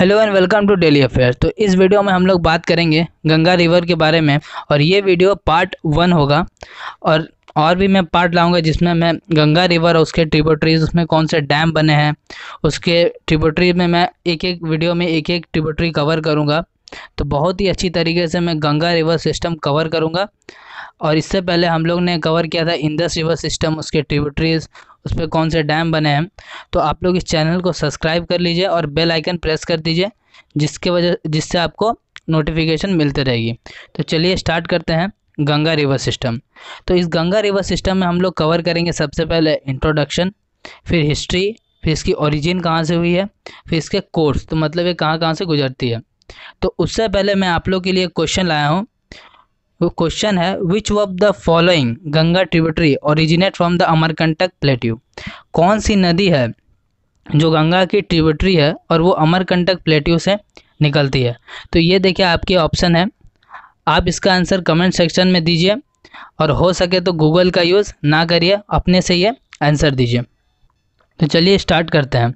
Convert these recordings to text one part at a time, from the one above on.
hello and welcome to daily affair तो इस video में हम लोग बात करेंगे गंगा रिवर के बारे में और ये वीडियो पार्ट वन होगा और और भी मैं पार्ट लाऊंगा जिसमें मैं गंगा रिवर और उसके ट्रिबोट्रीज उसमें कौन से डैम बने हैं उसके ट्रिबोट्री में मैं एक एक वीडियो में एक एक ट्रिबोट्री कवर करूँगा तो बहुत ही अच्छी तरीके से मैं गंगा रिवर सिस्टम कवर करूँगा और इससे पहले हम लोग ने कवर किया था इंदस रिवर सिस्टम उसके ट्रिबोट्रीज उस पर कौन से डैम बने हैं तो आप लोग इस चैनल को सब्सक्राइब कर लीजिए और बेल आइकन प्रेस कर दीजिए जिसके वजह जिससे आपको नोटिफिकेशन मिलते रहेगी तो चलिए स्टार्ट करते हैं गंगा रिवर सिस्टम तो इस गंगा रिवर सिस्टम में हम लोग कवर करेंगे सबसे पहले इंट्रोडक्शन फिर हिस्ट्री फिर इसकी ओरिजिन कहाँ से हुई है फिर इसके कोर्स तो मतलब ये कहाँ कहाँ से गुजरती है तो उससे पहले मैं आप लोग के लिए क्वेश्चन लाया हूँ क्वेश्चन है which of the following Ganga tributary originate from the Amarkantak plateau कौन सी नदी है जो गंगा की ट्रिब्यूटरी है और वो अमरकंटक प्लेट्यू से निकलती है तो ये देखिए आपके ऑप्शन है आप इसका आंसर कमेंट सेक्शन में दीजिए और हो सके तो गूगल का यूज़ ना करिए अपने से ये आंसर दीजिए तो चलिए स्टार्ट करते हैं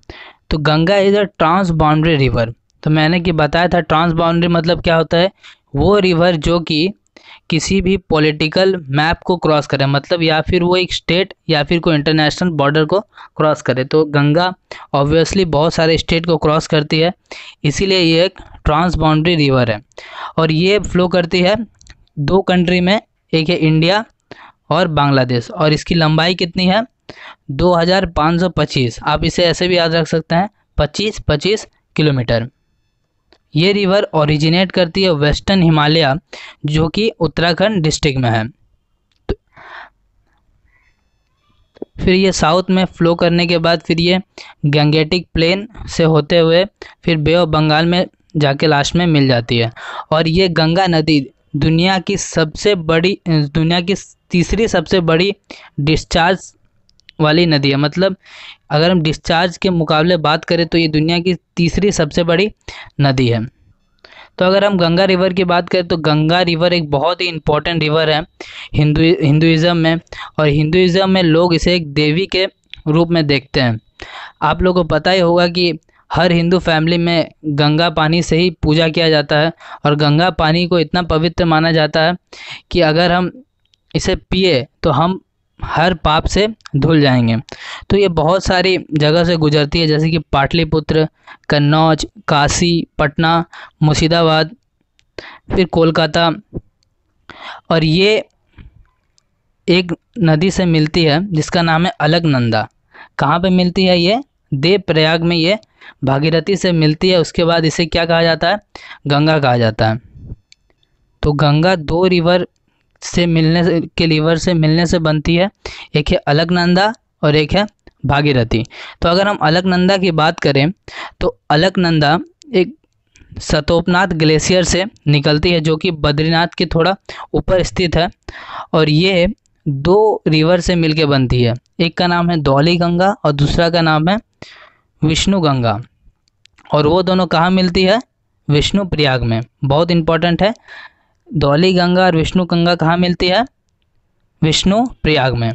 तो Ganga is a trans boundary river तो मैंने कि बताया था ट्रांस बाउंड्री मतलब क्या होता है वो रिवर जो कि किसी भी पॉलिटिकल मैप को क्रॉस करें मतलब या फिर वो एक स्टेट या फिर कोई इंटरनेशनल बॉर्डर को क्रॉस करे तो गंगा ऑब्वियसली बहुत सारे स्टेट को क्रॉस करती है इसीलिए ये एक ट्रांस बाउंड्री रिवर है और ये फ्लो करती है दो कंट्री में एक है इंडिया और बांग्लादेश और इसकी लंबाई कितनी है 2525 आप इसे ऐसे भी याद रख सकते हैं 25 25 किलोमीटर ये रिवर ओरिजिनेट करती है वेस्टर्न हिमालय जो कि उत्तराखंड डिस्ट्रिक्ट में है तो फिर ये साउथ में फ्लो करने के बाद फिर ये गंगेटिक प्लेन से होते हुए फिर बे ऑफ बंगाल में जाके लास्ट में मिल जाती है और ये गंगा नदी दुनिया की सबसे बड़ी दुनिया की तीसरी सबसे बड़ी डिस्चार्ज वाली नदी है मतलब अगर हम डिस्चार्ज के मुकाबले बात करें तो ये दुनिया की तीसरी सबसे बड़ी नदी है तो अगर हम गंगा रिवर की बात करें तो गंगा रिवर एक बहुत ही इम्पोर्टेंट रिवर है हिंदू हिंदुज़म में और हिंदुज़म में लोग इसे एक देवी के रूप में देखते हैं आप लोगों को पता ही होगा कि हर हिंदू फैमिली में गंगा पानी से ही पूजा किया जाता है और गंगा पानी को इतना पवित्र माना जाता है कि अगर हम इसे पिए तो हम हर पाप से धुल जाएंगे तो ये बहुत सारी जगह से गुजरती है जैसे कि पाटलिपुत्र कन्नौज काशी पटना मुर्शिदाबाद फिर कोलकाता और ये एक नदी से मिलती है जिसका नाम है अलकनंदा कहाँ पे मिलती है ये देव प्रयाग में ये भागीरथी से मिलती है उसके बाद इसे क्या कहा जाता है गंगा कहा जाता है तो गंगा दो रिवर से मिलने के लीवर से मिलने से बनती है एक है अलकनंदा और एक है भागीरथी तो अगर हम अलकनंदा की बात करें तो अलकनंदा एक सतोपनाथ ग्लेशियर से निकलती है जो कि बद्रीनाथ के थोड़ा ऊपर स्थित है और ये दो रिवर से मिलके बनती है एक का नाम है दौली गंगा और दूसरा का नाम है विष्णु गंगा और वो दोनों कहाँ मिलती है विष्णु प्रयाग में बहुत इंपॉर्टेंट है धौली गंगा और विष्णु गंगा कहाँ मिलती है विष्णु प्रयाग में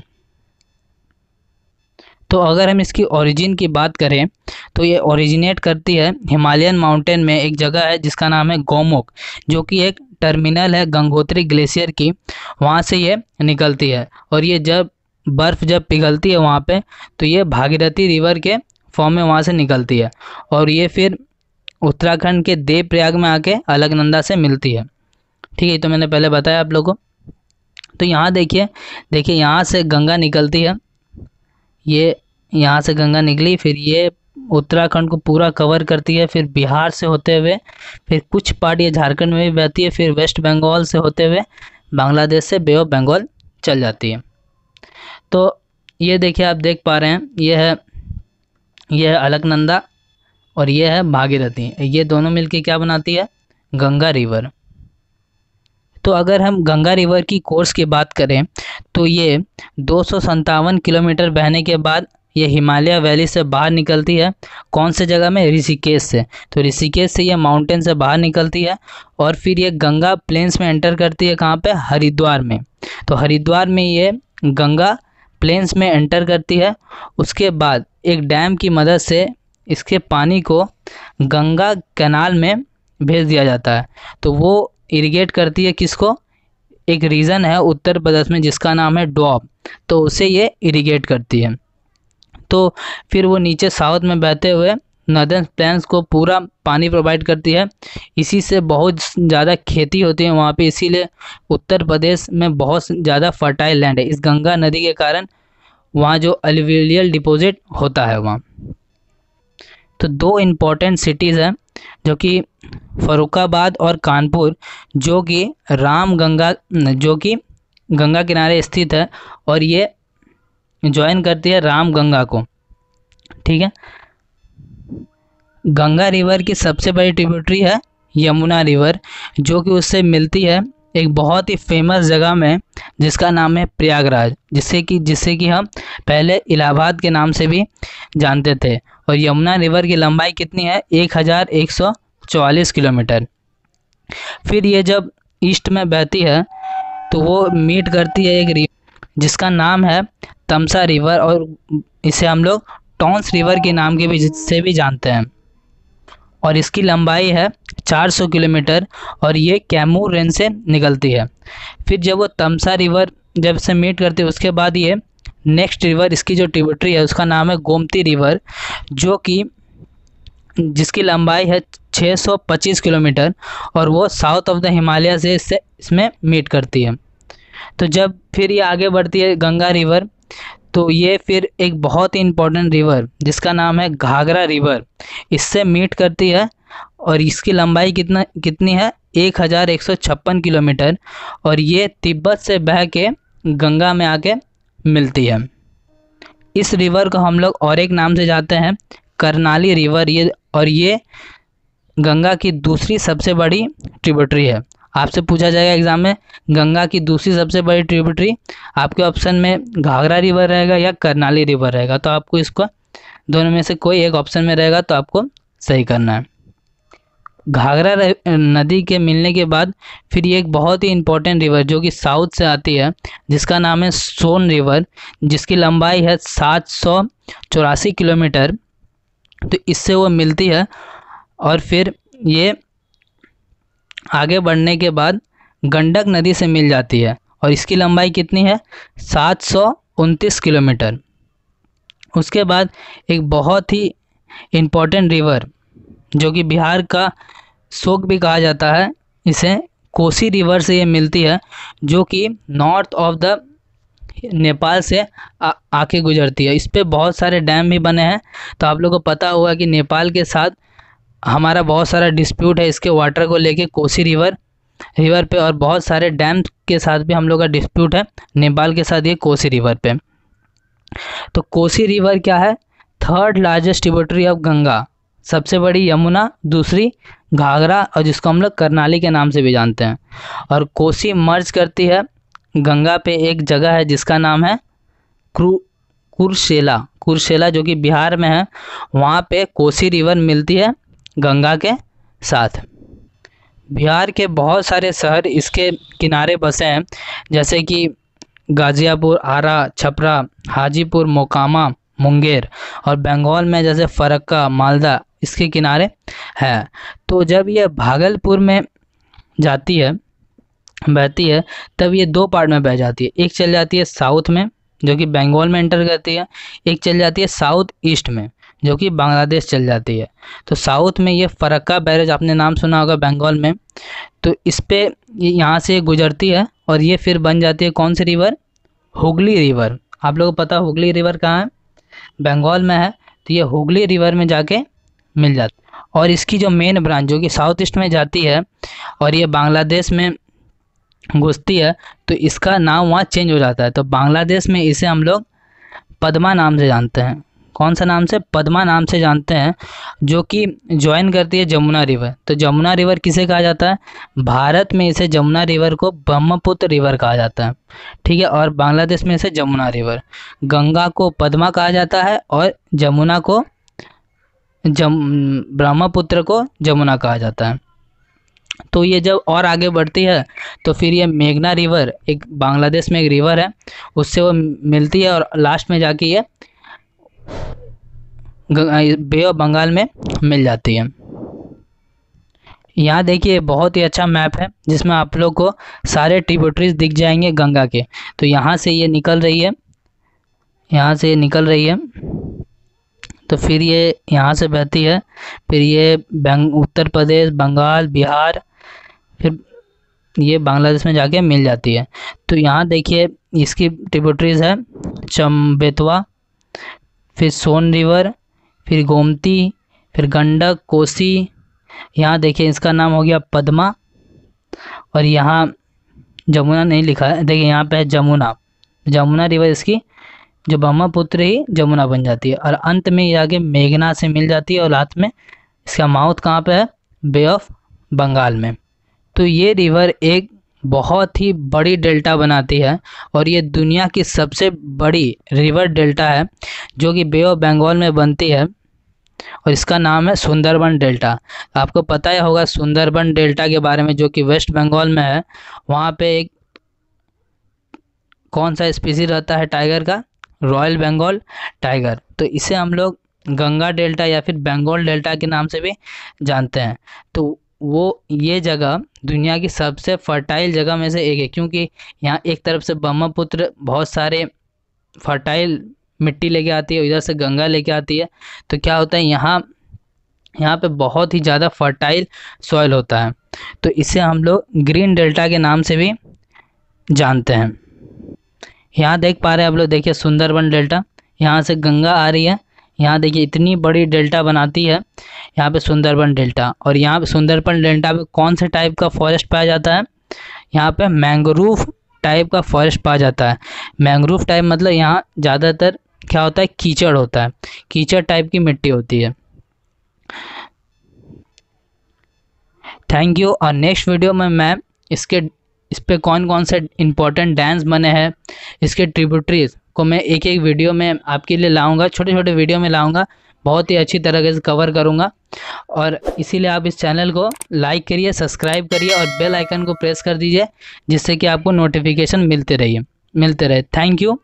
तो अगर हम इसकी ओरिजिन की बात करें तो ये ओरिजिनेट करती है हिमालयन माउंटेन में एक जगह है जिसका नाम है गोमुख जो कि एक टर्मिनल है गंगोत्री ग्लेशियर की वहाँ से ये निकलती है और ये जब बर्फ़ जब पिघलती है वहाँ पे तो ये भागीरथी रिवर के फॉर्म में वहाँ से निकलती है और ये फिर उत्तराखंड के देवप्रयाग में आके अलगनंदा से मिलती है ठीक है तो मैंने पहले बताया आप लोगों को तो यहाँ देखिए देखिए यहाँ से गंगा निकलती है ये यहाँ से गंगा निकली फिर ये उत्तराखंड को पूरा कवर करती है फिर बिहार से होते हुए फिर कुछ पार्ट ये झारखंड में भी बहती है फिर वेस्ट बंगाल से होते हुए बांग्लादेश से बे ऑफ बंगाल चल जाती है तो ये देखिए आप देख पा रहे हैं ये है ये है अलकनंदा और ये है भागीरथी ये दोनों मिलके क्या बनाती है गंगा रिवर तो अगर हम गंगा रिवर की कोर्स की बात करें तो ये दो किलोमीटर बहने के बाद ये हिमालय वैली से बाहर निकलती है कौन से जगह में ऋषिकेश से तो ऋषिकेश से ये माउंटेन से बाहर निकलती है और फिर ये गंगा प्लेन्स में एंटर करती है कहाँ पे हरिद्वार में तो हरिद्वार में ये गंगा प्लेन्स में एंटर करती है उसके बाद एक डैम की मदद से इसके पानी को गंगा कैनाल में भेज दिया जाता है तो वो इरिगेट करती है किसको एक रीज़न है उत्तर प्रदेश में जिसका नाम है डॉब तो उसे ये इरिगेट करती है तो फिर वो नीचे साउथ में बहते हुए नदन प्लान्स को पूरा पानी प्रोवाइड करती है इसी से बहुत ज़्यादा खेती होती है वहाँ पे इसीलिए उत्तर प्रदेश में बहुत ज़्यादा फर्टाइल लैंड है इस गंगा नदी के कारण वहाँ जो एलुवियल डिपॉजिट होता है वहाँ तो दो इम्पोर्टेंट सिटीज़ हैं जो कि फरुखाबाद और कानपुर जो कि राम गंगा जो कि गंगा किनारे स्थित है और ये ज्वाइन करती है राम गंगा को ठीक है गंगा रिवर की सबसे बड़ी ट्रिब्यूटरी है यमुना रिवर जो कि उससे मिलती है एक बहुत ही फेमस जगह में जिसका नाम है प्रयागराज जिससे कि जिससे कि हम पहले इलाहाबाद के नाम से भी जानते थे और यमुना रिवर की लंबाई कितनी है एक हज़ार एक सौ चौवालीस किलोमीटर फिर ये जब ईस्ट में बहती है तो वो मीट करती है एक रिवर जिसका नाम है तमसा रिवर और इसे हम लोग टॉन्स रिवर के नाम के भी से भी जानते हैं और इसकी लंबाई है 400 किलोमीटर और ये कैमूर रेंज से निकलती है फिर जब वो तमसा रिवर जब से मीट करती है उसके बाद ये नेक्स्ट रिवर इसकी जो ट्रिब्यूटरी है उसका नाम है गोमती रिवर जो कि जिसकी लंबाई है 625 किलोमीटर और वो साउथ ऑफ द हिमालय से इससे इसमें मीट करती है तो जब फिर ये आगे बढ़ती है गंगा रिवर तो ये फिर एक बहुत ही इम्पोर्टेंट रिवर जिसका नाम है घाघरा रिवर इससे मीट करती है और इसकी लंबाई कितना कितनी है एक हज़ार एक सौ छप्पन किलोमीटर और ये तिब्बत से बह के गंगा में आके मिलती है इस रिवर को हम लोग और एक नाम से जाते हैं करनाली रिवर ये और ये गंगा की दूसरी सबसे बड़ी ट्रिब्यूटरी है आपसे पूछा जाएगा एग्जाम में गंगा की दूसरी सबसे बड़ी ट्रिब्यूटरी आपके ऑप्शन में घाघरा रिवर रहेगा या करनाली रिवर रहेगा तो आपको इसको दोनों में से कोई एक ऑप्शन में रहेगा तो आपको सही करना है घाघरा नदी के मिलने के बाद फिर ये एक बहुत ही इम्पोर्टेंट रिवर जो कि साउथ से आती है जिसका नाम है सोन रिवर जिसकी लंबाई है सात सौ चौरासी किलोमीटर तो इससे वो मिलती है और फिर ये आगे बढ़ने के बाद गंडक नदी से मिल जाती है और इसकी लंबाई कितनी है सात सौ उनतीस किलोमीटर उसके बाद एक बहुत ही इम्पॉर्टेंट रिवर जो कि बिहार का शोक भी कहा जाता है इसे कोसी रिवर से ये मिलती है जो कि नॉर्थ ऑफ द नेपाल से आ, आके गुजरती है इस पर बहुत सारे डैम भी बने हैं तो आप लोग को पता होगा कि नेपाल के साथ हमारा बहुत सारा डिस्प्यूट है इसके वाटर को लेके कोसी रिवर रिवर पे और बहुत सारे डैम के साथ भी हम लोग का डिस्प्यूट है नेपाल के साथ ये कोसी रिवर पे तो कोसी रिवर क्या है third largest tributary of Ganga सबसे बड़ी यमुना दूसरी घाघरा और जिसको हम लोग करनाली के नाम से भी जानते हैं और कोसी मर्ज करती है गंगा पे एक जगह है जिसका नाम है क्रू कुरशेला कुरशेला जो कि बिहार में है वहाँ पे कोसी रिवर मिलती है गंगा के साथ बिहार के बहुत सारे शहर इसके किनारे बसे हैं जैसे कि गाज़ियापुर आरा छपरा हाजीपुर मोकामा मुंगेर और बंगाल में जैसे फरक्का मालदा इसके किनारे है तो जब यह भागलपुर में जाती है बहती है तब ये दो पार्ट में बह जाती है एक चल जाती है साउथ में जो कि बंगाल में एंटर करती है एक चल जाती है साउथ ईस्ट में जो कि बांग्लादेश चल जाती है तो साउथ में ये फरक्का बैरेज आपने नाम सुना होगा बंगाल में तो इस पर यहाँ से गुजरती है और ये फिर बन जाती है कौन सी रिवर हुगली रिवर आप लोगों को पता हुगली रिवर कहाँ है बंगाल में है तो ये हुगली रिवर में जाके मिल जाता और इसकी जो मेन ब्रांच जो कि साउथ ईस्ट में जाती है और ये बांग्लादेश में घुसती है तो इसका नाम वहाँ चेंज हो जाता है तो बांग्लादेश में इसे हम लोग पद्मा नाम से जानते हैं कौन सा नाम से पद्मा नाम से जानते हैं जो कि ज्वाइन करती है जमुना रिवर तो जमुना रिवर किसे कहा जाता है भारत में इसे जमुना रिवर को ब्रह्मपुत्र रिवर कहा जाता है ठीक है और बांग्लादेश में इसे जमुना रिवर गंगा को पद्मा कहा जाता है और जमुना को जम ब्रह्मपुत्र को जमुना कहा जाता है तो ये जब और आगे बढ़ती है तो फिर ये मेघना रिवर एक बांग्लादेश में एक रिवर है उससे वो मिलती है और लास्ट में जाके ये बे ऑफ बंगाल में मिल जाती है यहाँ देखिए बहुत ही अच्छा मैप है जिसमें आप लोग को सारे ट्रिब्यूटरीज दिख जाएंगे गंगा के तो यहाँ से ये निकल रही है यहाँ से ये निकल रही है तो फिर ये यहाँ से बहती है फिर ये बंग उत्तर प्रदेश बंगाल बिहार फिर ये बांग्लादेश में जाके मिल जाती है तो यहाँ देखिए इसकी ट्रिब्यूटरीज है चम्बेतवा फिर सोन रिवर फिर गोमती फिर गंडक कोसी यहाँ देखिए इसका नाम हो गया पद्मा और यहाँ जमुना नहीं लिखा है देखिए यहाँ पे है जमुना जमुना रिवर इसकी जो ब्रह्मपुत्र ही जमुना बन जाती है और अंत में ये आगे मेघना से मिल जाती है और रात में इसका माउथ कहाँ पे है बे ऑफ बंगाल में तो ये रिवर एक बहुत ही बड़ी डेल्टा बनाती है और ये दुनिया की सबसे बड़ी रिवर डेल्टा है जो कि बे ऑफ बंगाल में बनती है और इसका नाम है सुंदरबन डेल्टा आपको पता ही होगा सुंदरबन डेल्टा के बारे में जो कि वेस्ट बंगाल में है वहाँ पे एक कौन सा स्पीसी रहता है टाइगर का रॉयल बंगाल टाइगर तो इसे हम लोग गंगा डेल्टा या फिर बंगाल डेल्टा के नाम से भी जानते हैं तो वो ये जगह दुनिया की सबसे फर्टाइल जगह में से एक है क्योंकि यहाँ एक तरफ से ब्रह्मपुत्र बहुत सारे फर्टाइल मिट्टी लेके आती है इधर से गंगा लेके आती है तो क्या होता है यहाँ यहाँ पे बहुत ही ज़्यादा फर्टाइल सॉइल होता है तो इसे हम लोग ग्रीन डेल्टा के नाम से भी जानते हैं यहाँ देख पा रहे हैं आप लोग देखिए सुंदरबन डेल्टा यहाँ से गंगा आ रही है यहाँ देखिए इतनी बड़ी डेल्टा बनाती है यहाँ पे सुंदरबन डेल्टा और यहाँ पे सुंदरबन डेल्टा पे कौन से टाइप का फॉरेस्ट पाया जाता है यहाँ पे मैंग्रोव टाइप का फॉरेस्ट पाया जाता है मैंग्रोव टाइप मतलब यहाँ ज़्यादातर क्या होता है कीचड़ होता है कीचड़ टाइप की मिट्टी होती है थैंक यू और नेक्स्ट वीडियो में मैं इसके इस पर कौन कौन से इंपॉर्टेंट डैम्स बने हैं इसके ट्रिब्यूटरीज को मैं एक एक वीडियो में आपके लिए लाऊंगा छोटे छोटे वीडियो में लाऊंगा बहुत ही अच्छी तरह से कवर करूंगा और इसीलिए आप इस चैनल को लाइक करिए सब्सक्राइब करिए और बेल आइकन को प्रेस कर दीजिए जिससे कि आपको नोटिफिकेशन मिलते रहिए मिलते रहे थैंक यू